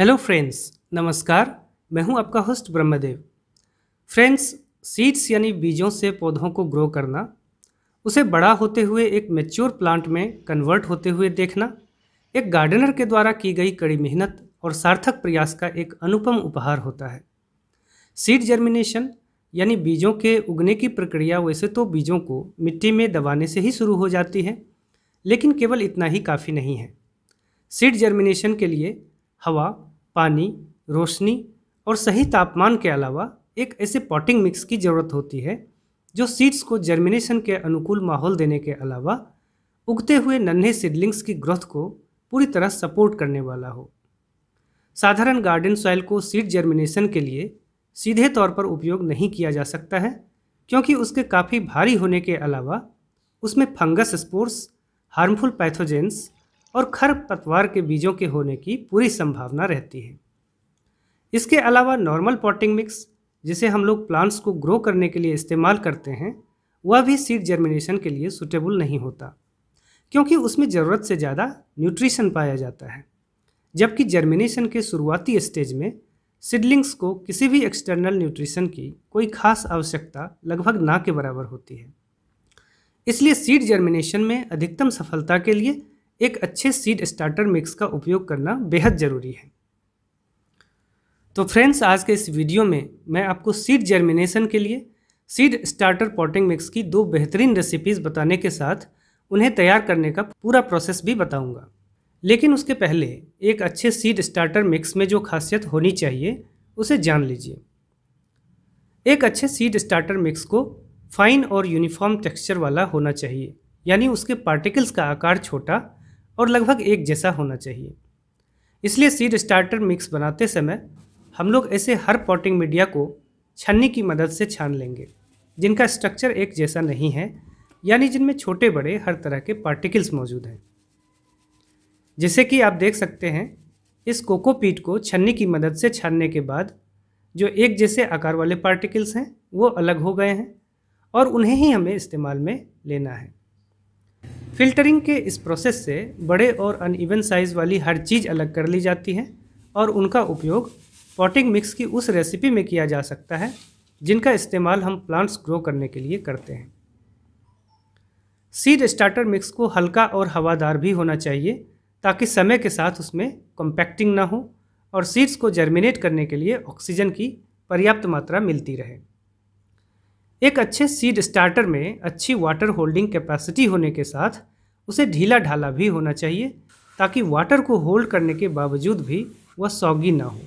Hello friends नमस्कार मैं हूं आपका होस्ट ब्रह्मदेव फ्रेंड्स सीड्स यानी बीजों से पौधों को ग्रो करना उसे बड़ा होते हुए एक मेच्योर प्लांट में कन्वर्ट होते हुए देखना एक गार्डनर के द्वारा की गई कड़ी मेहनत और सार्थक प्रयास का एक अनुपम उपहार होता है सीड जर्मिनेशन यानी बीजों के उगने की प्रक्रिया वैसे तो बीजों को मिट्टी में दबाने से ही शुरू हो जाती है लेकिन केवल इतना ही काफ़ी नहीं है सीड जर्मिनेशन के लिए हवा पानी रोशनी और सही तापमान के अलावा एक ऐसे पॉटिंग मिक्स की ज़रूरत होती है जो सीड्स को जर्मिनेशन के अनुकूल माहौल देने के अलावा उगते हुए नन्हे सीडलिंग्स की ग्रोथ को पूरी तरह सपोर्ट करने वाला हो साधारण गार्डन सॉइल को सीड जर्मिनेशन के लिए सीधे तौर पर उपयोग नहीं किया जा सकता है क्योंकि उसके काफ़ी भारी होने के अलावा उसमें फंगस स्पोर्स हार्मफुल पैथोजेंस और खरपतवार के बीजों के होने की पूरी संभावना रहती है इसके अलावा नॉर्मल पॉटिंग मिक्स जिसे हम लोग प्लांट्स को ग्रो करने के लिए इस्तेमाल करते हैं वह भी सीड जर्मिनेशन के लिए सुटेबल नहीं होता क्योंकि उसमें ज़रूरत से ज़्यादा न्यूट्रिशन पाया जाता है जबकि जर्मिनेशन के शुरुआती स्टेज में सिडलिंग्स को किसी भी एक्सटर्नल न्यूट्रिशन की कोई खास आवश्यकता लगभग ना के बराबर होती है इसलिए सीड जर्मिनेशन में अधिकतम सफलता के लिए एक अच्छे सीड स्टार्टर मिक्स का उपयोग करना बेहद ज़रूरी है तो फ्रेंड्स आज के इस वीडियो में मैं आपको सीड जर्मिनेशन के लिए सीड स्टार्टर पॉटिंग मिक्स की दो बेहतरीन रेसिपीज़ बताने के साथ उन्हें तैयार करने का पूरा प्रोसेस भी बताऊंगा। लेकिन उसके पहले एक अच्छे सीड स्टार्टर मिक्स में जो खासियत होनी चाहिए उसे जान लीजिए एक अच्छे सीड स्टार्टर मिक्स को फाइन और यूनिफॉर्म टेक्सचर वाला होना चाहिए यानी उसके पार्टिकल्स का आकार छोटा और लगभग एक जैसा होना चाहिए इसलिए सीड स्टार्टर मिक्स बनाते समय हम लोग ऐसे हर पॉटिंग मीडिया को छन्नी की मदद से छान लेंगे जिनका स्ट्रक्चर एक जैसा नहीं है यानी जिनमें छोटे बड़े हर तरह के पार्टिकल्स मौजूद हैं जैसे कि आप देख सकते हैं इस कोकोपीट को छन्नी की मदद से छानने के बाद जो एक जैसे आकार वाले पार्टिकल्स हैं वो अलग हो गए हैं और उन्हें ही हमें इस्तेमाल में लेना है फिल्टरिंग के इस प्रोसेस से बड़े और अनइवन साइज़ वाली हर चीज़ अलग कर ली जाती है और उनका उपयोग पॉटिंग मिक्स की उस रेसिपी में किया जा सकता है जिनका इस्तेमाल हम प्लांट्स ग्रो करने के लिए करते हैं सीड स्टार्टर मिक्स को हल्का और हवादार भी होना चाहिए ताकि समय के साथ उसमें कॉम्पैक्टिंग ना हो और सीड्स को जर्मिनेट करने के लिए ऑक्सीजन की पर्याप्त मात्रा मिलती रहे एक अच्छे सीड स्टार्टर में अच्छी वाटर होल्डिंग कैपेसिटी होने के साथ उसे ढीला ढाला भी होना चाहिए ताकि वाटर को होल्ड करने के बावजूद भी वह सौगी ना हो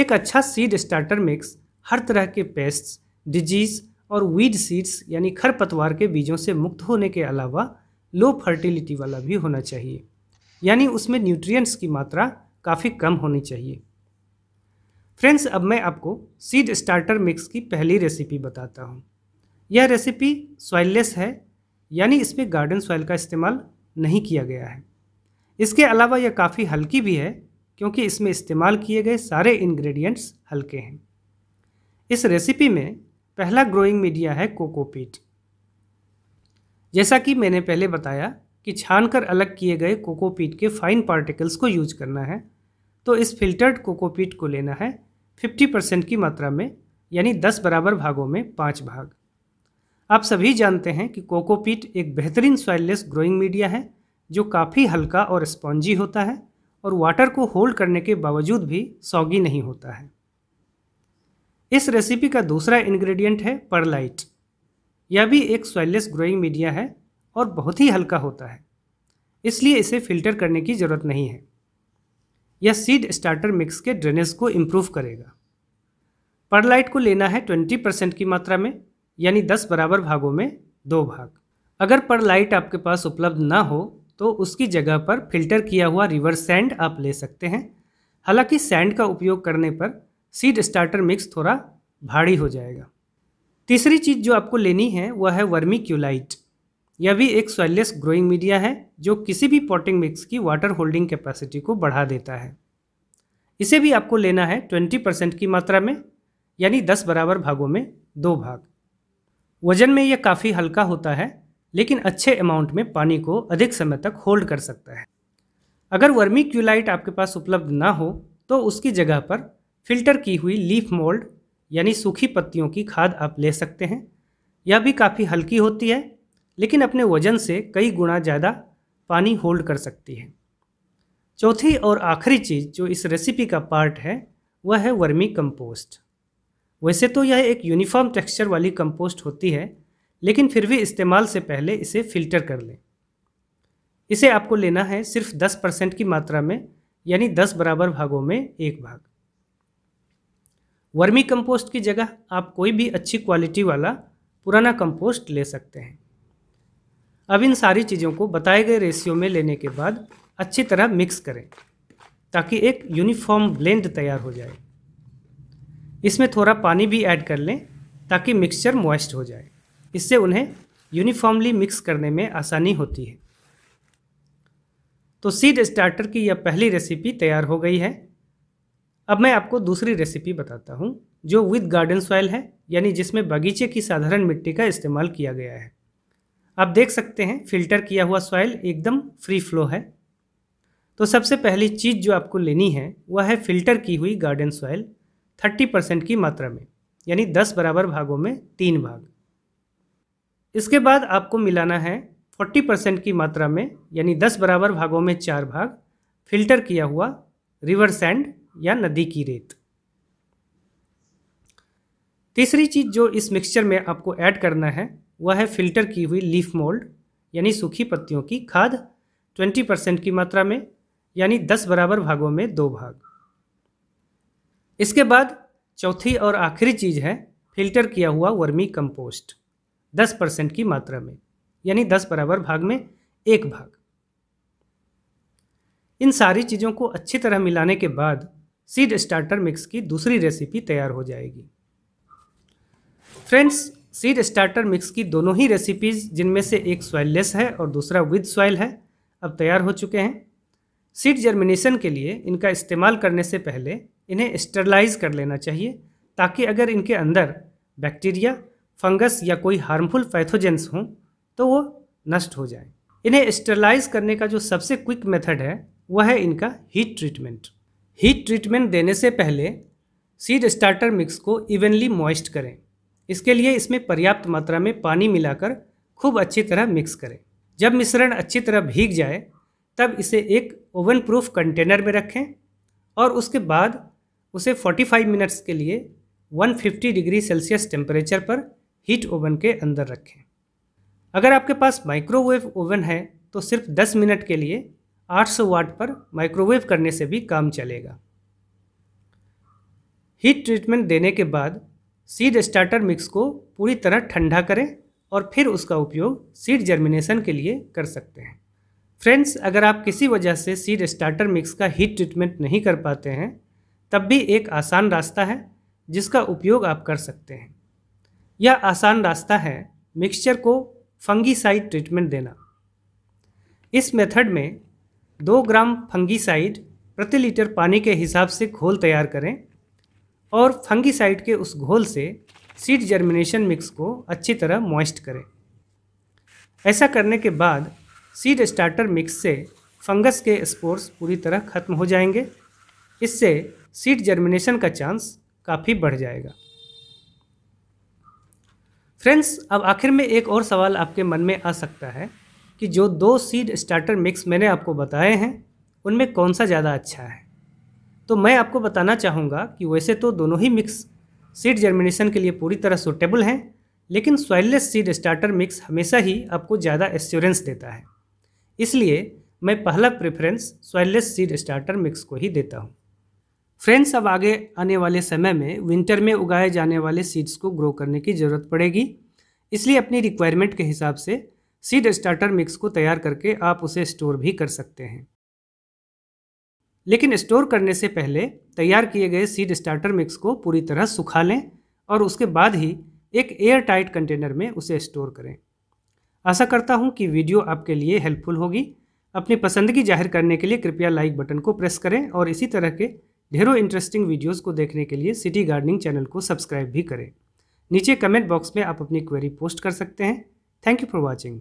एक अच्छा सीड स्टार्टर मिक्स हर तरह के पेस्ट्स डिजीज़ और वीड सीड्स यानी खरपतवार के बीजों से मुक्त होने के अलावा लो फर्टिलिटी वाला भी होना चाहिए यानी उसमें न्यूट्रिएंट्स की मात्रा काफ़ी कम होनी चाहिए फ्रेंड्स अब मैं आपको सीड स्टार्टर मिक्स की पहली रेसिपी बताता हूँ यह रेसिपी सॉइललेस है यानी इसमें गार्डन सॉइल का इस्तेमाल नहीं किया गया है इसके अलावा यह काफ़ी हल्की भी है क्योंकि इसमें इस्तेमाल किए गए सारे इंग्रेडिएंट्स हल्के हैं इस रेसिपी में पहला ग्रोइंग मीडिया है कोकोपीट जैसा कि मैंने पहले बताया कि छानकर अलग किए गए कोकोपीट के फाइन पार्टिकल्स को यूज करना है तो इस फिल्टर्ड कोकोपीट को लेना है फिफ्टी परसेंट की मात्रा में यानी दस बराबर भागों में पाँच भाग आप सभी जानते हैं कि कोकोपीट एक बेहतरीन सॉइललेस ग्रोइंग मीडिया है जो काफ़ी हल्का और स्पॉन्जी होता है और वाटर को होल्ड करने के बावजूद भी सौगी नहीं होता है इस रेसिपी का दूसरा इंग्रेडिएंट है परलाइट यह भी एक सॉइललेस ग्रोइंग मीडिया है और बहुत ही हल्का होता है इसलिए इसे फिल्टर करने की ज़रूरत नहीं है यह सीड स्टार्टर मिक्स के ड्रेनेज को इम्प्रूव करेगा परलाइट को लेना है 20 परसेंट की मात्रा में यानी 10 बराबर भागों में दो भाग अगर परलाइट आपके पास उपलब्ध ना हो तो उसकी जगह पर फिल्टर किया हुआ रिवर सैंड आप ले सकते हैं हालांकि सैंड का उपयोग करने पर सीड स्टार्टर मिक्स थोड़ा भारी हो जाएगा तीसरी चीज़ जो आपको लेनी है वह है वर्मी क्यूलाइट यह भी एक सॉइलेस ग्रोइंग मीडिया है जो किसी भी पॉटिंग मिक्स की वाटर होल्डिंग कैपेसिटी को बढ़ा देता है इसे भी आपको लेना है 20 परसेंट की मात्रा में यानी 10 बराबर भागों में दो भाग वजन में यह काफ़ी हल्का होता है लेकिन अच्छे अमाउंट में पानी को अधिक समय तक होल्ड कर सकता है अगर वर्मी क्यूलाइट आपके पास उपलब्ध ना हो तो उसकी जगह पर फिल्टर की हुई लीफ मोल्ड यानी सूखी पत्तियों की खाद आप ले सकते हैं यह भी काफ़ी हल्की होती है लेकिन अपने वजन से कई गुना ज़्यादा पानी होल्ड कर सकती है चौथी और आखिरी चीज़ जो इस रेसिपी का पार्ट है वह है वर्मी कंपोस्ट वैसे तो यह एक यूनिफॉर्म टेक्सचर वाली कंपोस्ट होती है लेकिन फिर भी इस्तेमाल से पहले इसे फ़िल्टर कर लें इसे आपको लेना है सिर्फ 10 परसेंट की मात्रा में यानी 10 बराबर भागों में एक भाग वर्मी कंपोस्ट की जगह आप कोई भी अच्छी क्वालिटी वाला पुराना कंपोस्ट ले सकते हैं अब इन सारी चीज़ों को बताए गए रेशियो में लेने के बाद अच्छी तरह मिक्स करें ताकि एक यूनिफॉर्म ब्लेंड तैयार हो जाए इसमें थोड़ा पानी भी ऐड कर लें ताकि मिक्सचर मॉइस्ट हो जाए इससे उन्हें यूनिफॉर्मली मिक्स करने में आसानी होती है तो सीड स्टार्टर की यह पहली रेसिपी तैयार हो गई है अब मैं आपको दूसरी रेसिपी बताता हूँ जो विद गार्डन सॉइल है यानी जिसमें बगीचे की साधारण मिट्टी का इस्तेमाल किया गया है आप देख सकते हैं फिल्टर किया हुआ सॉइल एकदम फ्री फ्लो है तो सबसे पहली चीज़ जो आपको लेनी है वह है फिल्टर की हुई गार्डन सॉइल 30 परसेंट की मात्रा में यानी 10 बराबर भागों में तीन भाग इसके बाद आपको मिलाना है 40 परसेंट की मात्रा में यानी 10 बराबर भागों में चार भाग फिल्टर किया हुआ रिवर सैंड या नदी की रेत तीसरी चीज़ जो इस मिक्सचर में आपको ऐड करना है वह है फिल्टर की हुई लीफ मोल्ड यानी सूखी पत्तियों की खाद 20 परसेंट की मात्रा में यानी 10 बराबर भागों में दो भाग इसके बाद चौथी और आखिरी चीज़ है फिल्टर किया हुआ वर्मी कंपोस्ट 10 परसेंट की मात्रा में यानी 10 बराबर भाग में एक भाग इन सारी चीज़ों को अच्छी तरह मिलाने के बाद सीड स्टार्टर मिक्स की दूसरी रेसिपी तैयार हो जाएगी फ्रेंड्स सीड स्टार्टर मिक्स की दोनों ही रेसिपीज़ जिनमें से एक सॉइललेस है और दूसरा विद सॉइल है अब तैयार हो चुके हैं सीड जर्मिनेशन के लिए इनका इस्तेमाल करने से पहले इन्हें स्टरलाइज कर लेना चाहिए ताकि अगर इनके अंदर बैक्टीरिया फंगस या कोई हार्मफुल पैथोजेंस हों तो वो नष्ट हो जाए इन्हें स्टरलाइज करने का जो सबसे क्विक मेथड है वह है इनका हीट ट्रीटमेंट हीट ट्रीटमेंट देने से पहले सीड स्टार्टर मिक्स को इवनली मॉइस्ट करें इसके लिए इसमें पर्याप्त मात्रा में पानी मिलाकर खूब अच्छी तरह मिक्स करें जब मिश्रण अच्छी तरह भीग जाए तब इसे एक ओवन प्रूफ कंटेनर में रखें और उसके बाद उसे 45 मिनट्स के लिए 150 डिग्री सेल्सियस टेम्परेचर पर हीट ओवन के अंदर रखें अगर आपके पास माइक्रोवेव ओवन है तो सिर्फ 10 मिनट के लिए 800 वाट पर माइक्रोवेव करने से भी काम चलेगा हीट ट्रीटमेंट देने के बाद सीड स्टार्टर मिक्स को पूरी तरह ठंडा करें और फिर उसका उपयोग सीड जर्मिनेशन के लिए कर सकते हैं फ्रेंड्स अगर आप किसी वजह से सीड स्टार्टर मिक्स का हीट ट्रीटमेंट नहीं कर पाते हैं तब भी एक आसान रास्ता है जिसका उपयोग आप कर सकते हैं यह आसान रास्ता है मिक्सचर को फंगीसाइड ट्रीटमेंट देना इस मेथड में दो ग्राम फंगीसाइड प्रति लीटर पानी के हिसाब से घोल तैयार करें और फंगीसाइड के उस घोल से सीड जर्मिनेशन मिक्स को अच्छी तरह मॉइस्ट करें ऐसा करने के बाद सीड स्टार्टर मिक्स से फंगस के स्पोर्स पूरी तरह खत्म हो जाएंगे इससे सीड जर्मिनेशन का चांस काफ़ी बढ़ जाएगा फ्रेंड्स अब आखिर में एक और सवाल आपके मन में आ सकता है कि जो दो सीड स्टार्टर मिक्स मैंने आपको बताए हैं उनमें कौन सा ज़्यादा अच्छा है तो मैं आपको बताना चाहूँगा कि वैसे तो दोनों ही मिक्स सीड जर्मिनेशन के लिए पूरी तरह सुटेबल हैं लेकिन सॉइललेस सीड स्टार्टर मिक्स हमेशा ही आपको ज़्यादा एश्योरेंस देता है इसलिए मैं पहला preference soilless seed starter mix को ही देता हूँ फ्रेंड्स अब आगे आने वाले समय में विंटर में उगाए जाने वाले सीड्स को ग्रो करने की ज़रूरत पड़ेगी इसलिए अपनी रिक्वायरमेंट के हिसाब से सीड स्टार्टर मिक्स को तैयार करके आप उसे स्टोर भी कर सकते हैं लेकिन स्टोर करने से पहले तैयार किए गए सीड स्टार्टर मिक्स को पूरी तरह सुखा लें और उसके बाद ही एक एयर टाइट कंटेनर में उसे स्टोर करें आशा करता हूँ कि वीडियो आपके लिए हेल्पफुल होगी अपनी पसंदगी जाहिर करने के लिए कृपया लाइक बटन को प्रेस करें और इसी तरह के ढेरों इंटरेस्टिंग वीडियोस को देखने के लिए सिटी गार्डनिंग चैनल को सब्सक्राइब भी करें नीचे कमेंट बॉक्स में आप अपनी क्वेरी पोस्ट कर सकते हैं थैंक यू फॉर वॉचिंग